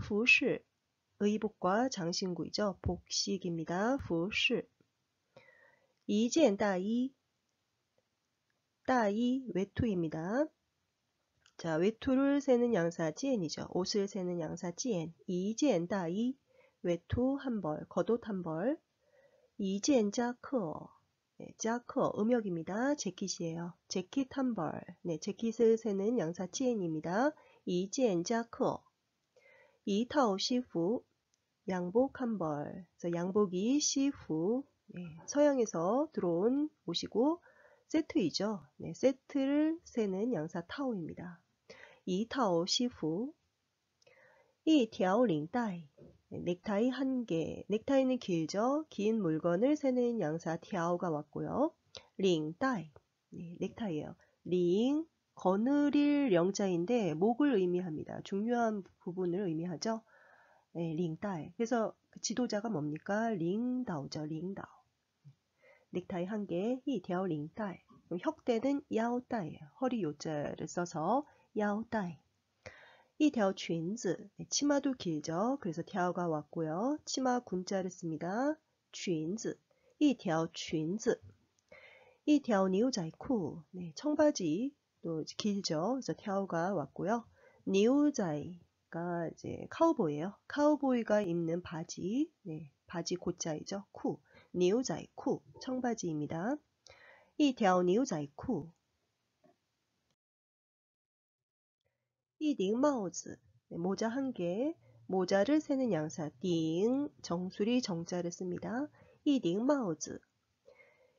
후시 의복과 장신구이죠. 복식입니다. 후시 이젠 따이 따이 외투입니다. 자, 외투를 세는 양사 지엔이죠. 옷을 세는 양사 지엔. 이젠 따이 외투 한 벌, 겉옷 한 벌. 이젠 자커 어. 네, 자커 어, 음역입니다. 재킷이에요. 재킷 한 벌. 네, 재킷을 세는 양사 지엔입니다. 이젠 자커 이 타오 시후 양복 한 벌. 그래서 양복이 시후 네, 서양에서 들어온 옷이고 세트이죠. 네, 세트를 세는 양사 타오입니다. 이 타오 시후 이디오 링다이 네, 넥타이 한 개. 넥타이는 길죠. 긴 물건을 세는 양사 디아오가 왔고요. 링다이 네, 넥타이예요. 링 거느릴 영자인데 목을 의미합니다. 중요한 부분을 의미하죠. 네, 링다이. 그래서 그 지도자가 뭡니까? 링다오죠. 링다오. 넥타이 한 개, 이 대어 오 링다이. 혁대는 야오다이. 허리 요자를 써서 야오다이. 이디아오 쥔즈. 네, 치마도 길죠. 그래서 대어가 왔고요. 치마 군자를 씁니다. 쥔즈. 이 대어 오 쥔즈. 이 대어 오 니오자이 쿠. 네, 청바지 또 길죠. 그래서 태우가 왔고요. 니우자이가 이제 카우보이예요. 카우보이가 입는 바지, 네, 바지 곧자이죠. 쿠, 니우자이 쿠, 청바지입니다. 이 태우 니우자이 쿠. 이닝마우즈 네, 모자 한 개, 모자를 세는 양사 딩. 정수리 정자를 씁니다. 이닝마우즈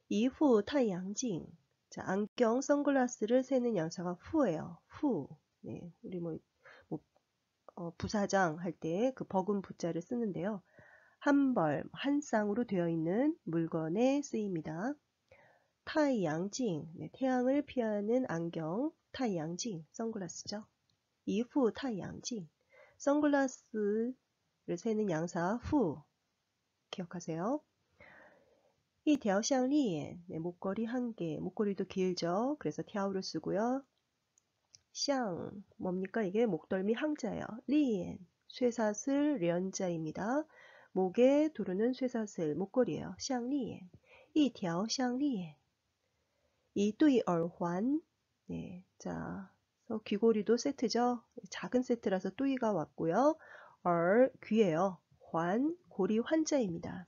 이후 타양징, 자, 안경, 선글라스를 세는 연사가 후예요. 후. 네, 우리 뭐, 뭐 어, 부사장 할 때 그 버금 부자를 쓰는데요. 한 벌, 한 쌍으로 되어 있는 물건에 쓰입니다. 타이양징, 네, 태양을 피하는 안경, 타이양징, 선글라스죠. 이후 타이양징, 선글라스를 세는 양사 후 기억하세요. 이条项链 네, 목걸이 한 개. 목걸이도 길죠. 그래서 티아우를 쓰고요. 샹 뭡니까? 이게 목덜미 항자예요. 리엔 쇠사슬 련자입니다. 목에 두르는 쇠사슬 목걸이에요. 샹리엔 이 대어샹리엔 이또이 얼환. 네. 자, 어, 귀고리도 세트죠. 작은 세트라서 또이가 왔고요. 얼 귀예요. 환 고리 환자입니다.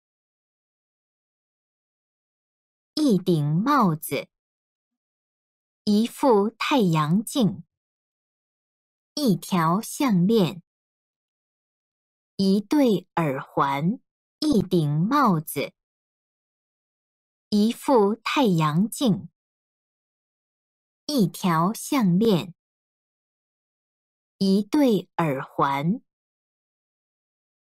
一顶帽子，一副太阳镜，一条项链，一对耳环，一顶帽子，一副太阳镜，一条项链，一对耳环。